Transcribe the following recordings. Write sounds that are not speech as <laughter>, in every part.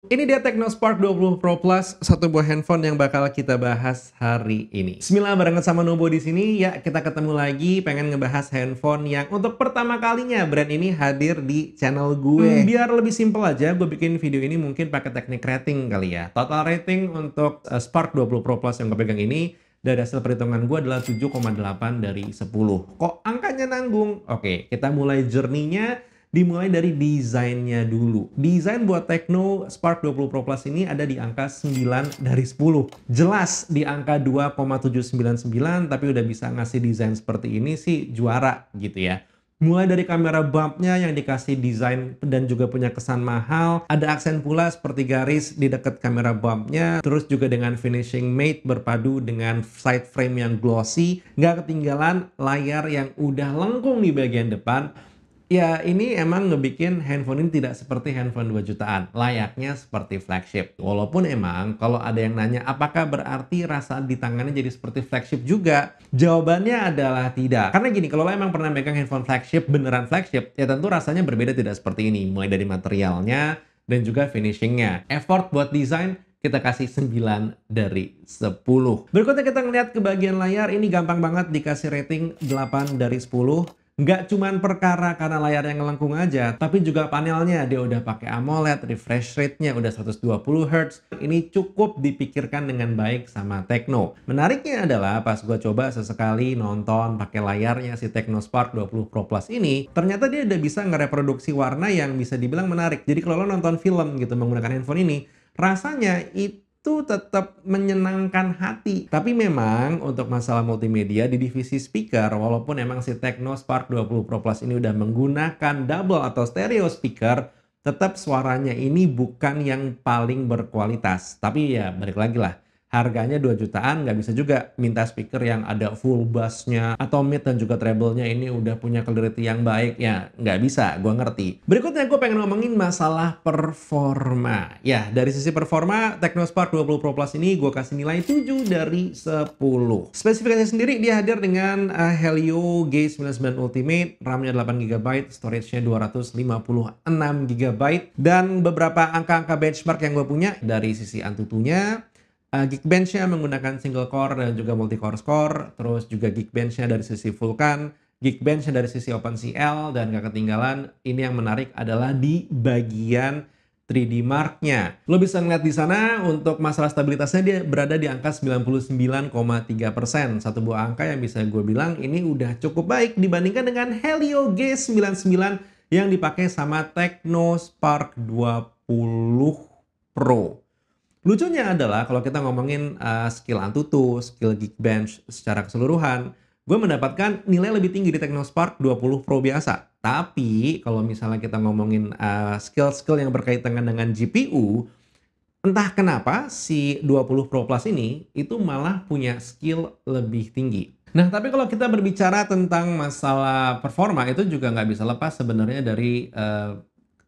Ini dia Spark 20 Pro Plus, satu buah handphone yang bakal kita bahas hari ini. Bismillah barengan sama Nobo di sini. Ya, kita ketemu lagi pengen ngebahas handphone yang untuk pertama kalinya brand ini hadir di channel gue. Hmm, biar lebih simpel aja, gue bikin video ini mungkin pakai teknik rating kali ya. Total rating untuk uh, Spark 20 Pro Plus yang gue pegang ini dari hasil perhitungan gue adalah 7,8 dari 10. Kok angkanya nanggung? Oke, kita mulai jerninya dimulai dari desainnya dulu. Desain buat Tecno Spark 20 Pro Plus ini ada di angka 9 dari 10. Jelas di angka 2,799 tapi udah bisa ngasih desain seperti ini sih juara gitu ya. Mulai dari kamera bumpnya yang dikasih desain dan juga punya kesan mahal. Ada aksen pula seperti garis di dekat kamera bumpnya. Terus juga dengan finishing matte berpadu dengan side frame yang glossy. Nggak ketinggalan layar yang udah lengkung di bagian depan Ya ini emang ngebikin handphone ini tidak seperti handphone 2 jutaan, layaknya seperti flagship. Walaupun emang kalau ada yang nanya apakah berarti rasa di tangannya jadi seperti flagship juga, jawabannya adalah tidak. Karena gini, kalau lo emang pernah megang handphone flagship, beneran flagship, ya tentu rasanya berbeda tidak seperti ini. Mulai dari materialnya dan juga finishingnya. Effort buat desain kita kasih 9 dari 10. Berikutnya kita ngeliat ke bagian layar, ini gampang banget dikasih rating 8 dari 10. Nggak cuman perkara karena layar yang ngelengkung aja, tapi juga panelnya dia udah pakai AMOLED, refresh rate-nya udah 120Hz. Ini cukup dipikirkan dengan baik sama Tecno. Menariknya adalah pas gue coba sesekali nonton pakai layarnya si Tecno Spark 20 Pro Plus ini, ternyata dia udah bisa ngereproduksi warna yang bisa dibilang menarik. Jadi kalau lo nonton film gitu menggunakan handphone ini, rasanya itu itu tetap menyenangkan hati. Tapi memang untuk masalah multimedia di divisi speaker, walaupun emang si Tecno Spark 20 Pro Plus ini udah menggunakan double atau stereo speaker, tetap suaranya ini bukan yang paling berkualitas. Tapi ya balik lagi lah, harganya 2 jutaan nggak bisa juga minta speaker yang ada full bassnya atau mid dan juga treble-nya ini udah punya clarity yang baik ya nggak bisa gue ngerti berikutnya gue pengen ngomongin masalah performa ya dari sisi performa Technospark 20 Pro Plus ini gue kasih nilai 7 dari 10 spesifikasinya sendiri dia hadir dengan eh, Helio G99 Ultimate RAM-nya 8GB storage-nya 256GB dan beberapa angka-angka benchmark yang gue punya dari sisi Antutu-nya uh, eh, Geekbench-nya menggunakan single core dan juga multi core score, terus juga Geekbench-nya dari sisi Vulkan, Geekbench-nya dari sisi OpenCL, dan gak ketinggalan ini yang menarik adalah di bagian 3D Mark-nya. Lo bisa ngeliat di sana untuk masalah stabilitasnya dia berada di angka 99,3%. Satu buah angka yang bisa gue bilang ini udah cukup baik dibandingkan dengan Helio G99 yang dipakai sama Tecno Spark 20 Pro. Lucunya adalah kalau kita ngomongin uh, skill Antutu, skill Geekbench secara keseluruhan, gue mendapatkan nilai lebih tinggi di Technospark 20 Pro biasa. Tapi kalau misalnya kita ngomongin eh, skill-skill uh, yang berkaitan dengan GPU, entah kenapa si 20 Pro Plus ini itu malah punya skill lebih tinggi. Nah, tapi kalau kita berbicara tentang masalah performa itu juga nggak bisa lepas sebenarnya dari uh,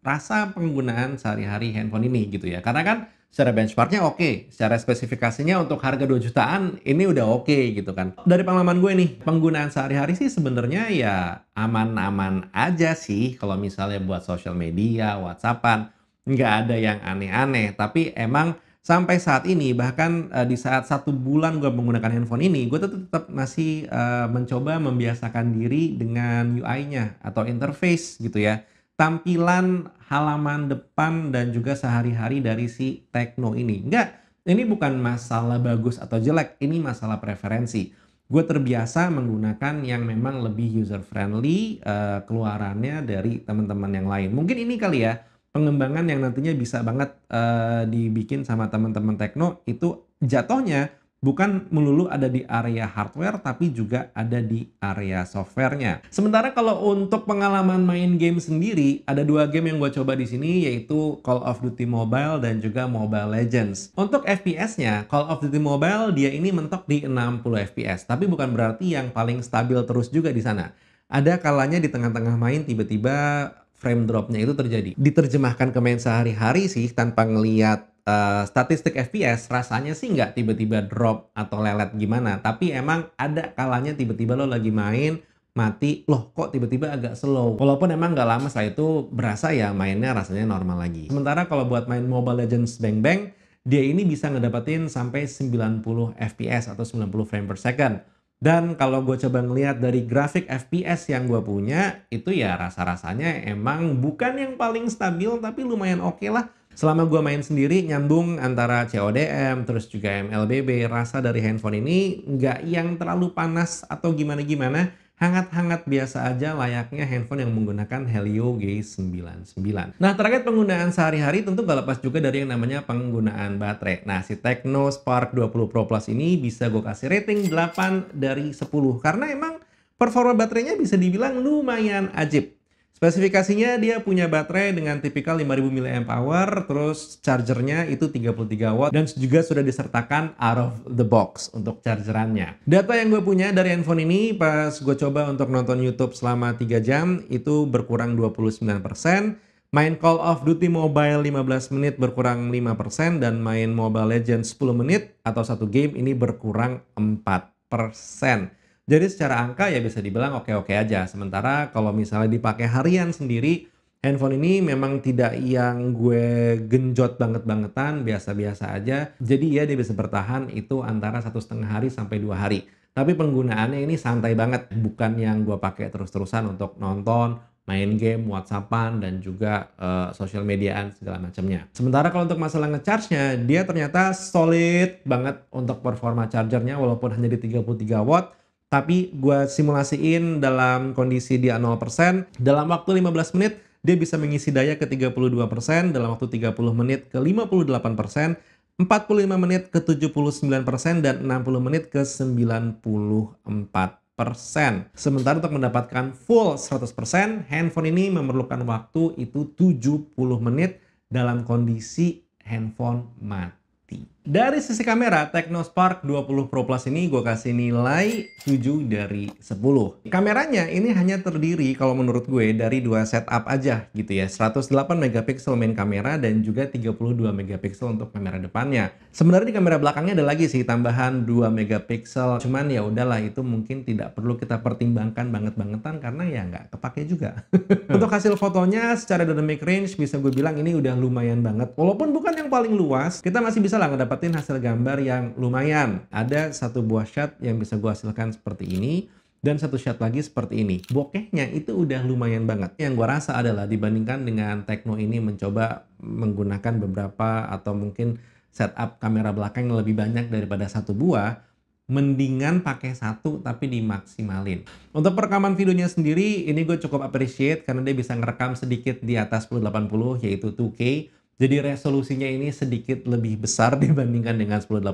rasa penggunaan sehari-hari handphone ini gitu ya. Karena kan secara benchmarknya oke, okay. secara spesifikasinya untuk harga 2 jutaan ini udah oke okay, gitu kan. Dari pengalaman gue nih, penggunaan sehari-hari sih sebenarnya ya aman-aman aja sih kalau misalnya buat social media, WhatsAppan, nggak ada yang aneh-aneh. Tapi emang sampai saat ini bahkan uh, di saat satu bulan gue menggunakan handphone ini, gue tetap, tetap masih uh, mencoba membiasakan diri dengan UI-nya atau interface gitu ya tampilan halaman depan dan juga sehari-hari dari si Tekno ini. Enggak, ini bukan masalah bagus atau jelek, ini masalah preferensi. Gue terbiasa menggunakan yang memang lebih user friendly uh, eh, keluarannya dari teman-teman yang lain. Mungkin ini kali ya pengembangan yang nantinya bisa banget uh, dibikin sama teman-teman Tekno itu jatuhnya bukan melulu ada di area hardware tapi juga ada di area softwarenya. Sementara kalau untuk pengalaman main game sendiri ada dua game yang gue coba di sini yaitu Call of Duty Mobile dan juga Mobile Legends. Untuk FPS-nya Call of Duty Mobile dia ini mentok di 60 FPS tapi bukan berarti yang paling stabil terus juga di sana. Ada kalanya di tengah-tengah main tiba-tiba frame dropnya itu terjadi. Diterjemahkan ke main sehari-hari sih tanpa ngeliat Eh, statistik FPS rasanya sih nggak tiba-tiba drop atau lelet gimana. Tapi emang ada kalanya tiba-tiba lo lagi main mati loh kok tiba-tiba agak slow walaupun emang nggak lama setelah itu berasa ya mainnya rasanya normal lagi sementara kalau buat main Mobile Legends Bang Bang dia ini bisa ngedapetin sampai 90 fps atau 90 frame per second dan kalau gue coba ngelihat dari grafik FPS yang gue punya, itu ya rasa-rasanya emang bukan yang paling stabil tapi lumayan oke okay lah Selama gue main sendiri nyambung antara CODM terus juga MLBB rasa dari handphone ini nggak yang terlalu panas atau gimana-gimana hangat-hangat biasa aja layaknya handphone yang menggunakan Helio G99. Nah terkait penggunaan sehari-hari tentu gak lepas juga dari yang namanya penggunaan baterai. Nah si Tecno Spark 20 Pro Plus ini bisa gue kasih rating 8 dari 10 karena emang performa baterainya bisa dibilang lumayan ajib. Spesifikasinya dia punya baterai dengan tipikal 5000 mAh, terus chargernya itu 33 watt dan juga sudah disertakan out of the box untuk chargerannya. Data yang gue punya dari handphone ini pas gue coba untuk nonton YouTube selama 3 jam itu berkurang 29%, main Call of Duty Mobile 15 menit berkurang 5% dan main Mobile Legends 10 menit atau satu game ini berkurang 4%. Jadi secara angka ya bisa dibilang oke-oke aja. Sementara kalau misalnya dipakai harian sendiri, handphone ini memang tidak yang gue genjot banget-bangetan, biasa-biasa aja. Jadi ya dia bisa bertahan itu antara satu setengah hari sampai dua hari. Tapi penggunaannya ini santai banget, bukan yang gue pakai terus-terusan untuk nonton, main game, WhatsAppan, dan juga uh, social mediaan segala macamnya. Sementara kalau untuk masalah ngecharge-nya, dia ternyata solid banget untuk performa chargernya walaupun hanya di 33 watt tapi gue simulasiin dalam kondisi dia 0%, dalam waktu 15 menit dia bisa mengisi daya ke 32%, dalam waktu 30 menit ke 58%, 45 menit ke 79% dan 60 menit ke 94%. Sementara untuk mendapatkan full 100%, handphone ini memerlukan waktu itu 70 menit dalam kondisi handphone mati. Dari sisi kamera, Technospark 20 Pro Plus ini gue kasih nilai 7 dari 10. Kameranya ini hanya terdiri kalau menurut gue dari dua setup aja gitu ya. 108 megapiksel main kamera dan juga 32 megapiksel untuk kamera depannya. Sebenarnya di kamera belakangnya ada lagi sih tambahan 2 megapiksel. Cuman ya udahlah itu mungkin tidak perlu kita pertimbangkan banget-bangetan karena ya nggak kepake juga. <laughs> untuk hasil fotonya secara dynamic range bisa gue bilang ini udah lumayan banget. Walaupun bukan yang paling luas, kita masih bisa lah ngedapetin hasil gambar yang lumayan. Ada satu buah shot yang bisa gue hasilkan seperti ini dan satu shot lagi seperti ini. Bokehnya itu udah lumayan banget. Yang gue rasa adalah dibandingkan dengan Tekno ini mencoba menggunakan beberapa atau mungkin setup kamera belakang yang lebih banyak daripada satu buah, mendingan pakai satu tapi dimaksimalin. Untuk perekaman videonya sendiri, ini gue cukup appreciate karena dia bisa ngerekam sedikit di atas 1080 yaitu 2K jadi resolusinya ini sedikit lebih besar <laughs> dibandingkan dengan 1080,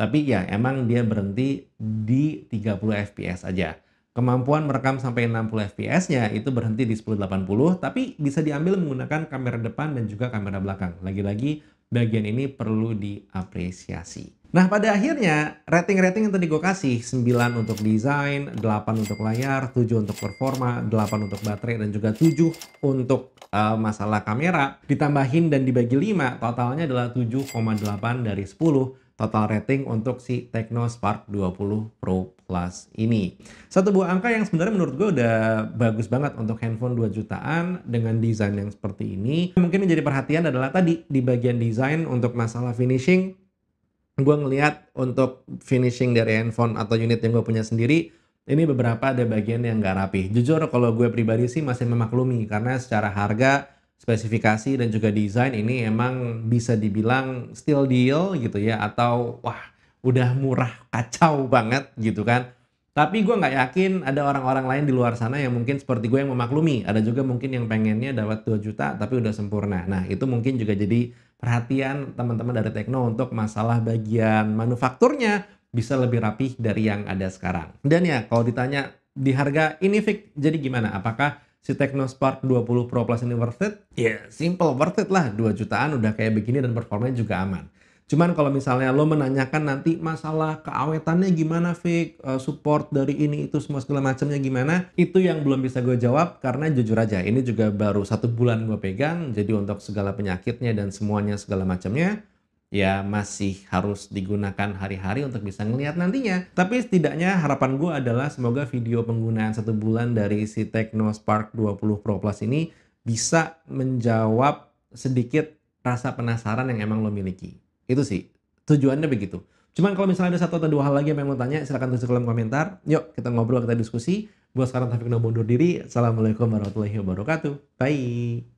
tapi ya emang dia berhenti di 30 fps aja. Kemampuan merekam sampai 60 fps-nya itu berhenti di 1080, tapi bisa diambil menggunakan kamera depan dan juga kamera belakang. Lagi-lagi bagian ini perlu diapresiasi. Nah pada akhirnya rating-rating yang tadi gue kasih 9 untuk desain, 8 untuk layar, 7 untuk performa, 8 untuk baterai, dan juga 7 untuk uh, masalah kamera ditambahin dan dibagi 5 totalnya adalah 7,8 dari 10 total rating untuk si Techno Spark 20 Pro Plus ini. Satu buah angka yang sebenarnya menurut gue udah bagus banget untuk handphone 2 jutaan dengan desain yang seperti ini. Mungkin menjadi perhatian adalah tadi di bagian desain untuk masalah finishing gue ngelihat untuk finishing dari handphone atau unit yang gue punya sendiri ini beberapa ada bagian yang nggak rapi jujur kalau gue pribadi sih masih memaklumi karena secara harga spesifikasi dan juga desain ini emang bisa dibilang still deal gitu ya atau wah udah murah kacau banget gitu kan tapi gue nggak yakin ada orang-orang lain di luar sana yang mungkin seperti gue yang memaklumi ada juga mungkin yang pengennya dapat 2 juta tapi udah sempurna nah itu mungkin juga jadi perhatian teman-teman dari Tekno untuk masalah bagian manufakturnya bisa lebih rapih dari yang ada sekarang. Dan ya, kalau ditanya di harga ini fix jadi gimana? Apakah si Tekno Spark 20 Pro Plus ini worth it? Ya, yeah, simple worth it lah. 2 jutaan udah kayak begini dan performanya juga aman. Cuman kalau misalnya lo menanyakan nanti masalah keawetannya gimana, Fik, eh, support dari ini itu semua segala macamnya gimana, itu yang belum bisa gue jawab karena jujur aja ini juga baru satu bulan gue pegang, jadi untuk segala penyakitnya dan semuanya segala macamnya ya masih harus digunakan hari-hari untuk bisa ngelihat nantinya. Tapi setidaknya harapan gue adalah semoga video penggunaan satu bulan dari si Tecno Spark 20 Pro Plus ini bisa menjawab sedikit rasa penasaran yang emang lo miliki. Itu sih tujuannya begitu. Cuman kalau misalnya ada satu atau dua hal lagi yang memang tanya, silahkan tulis di kolom komentar. Yuk kita ngobrol, kita diskusi. Buat sekarang Taufik Nomo undur diri. Assalamualaikum warahmatullahi wabarakatuh. Bye.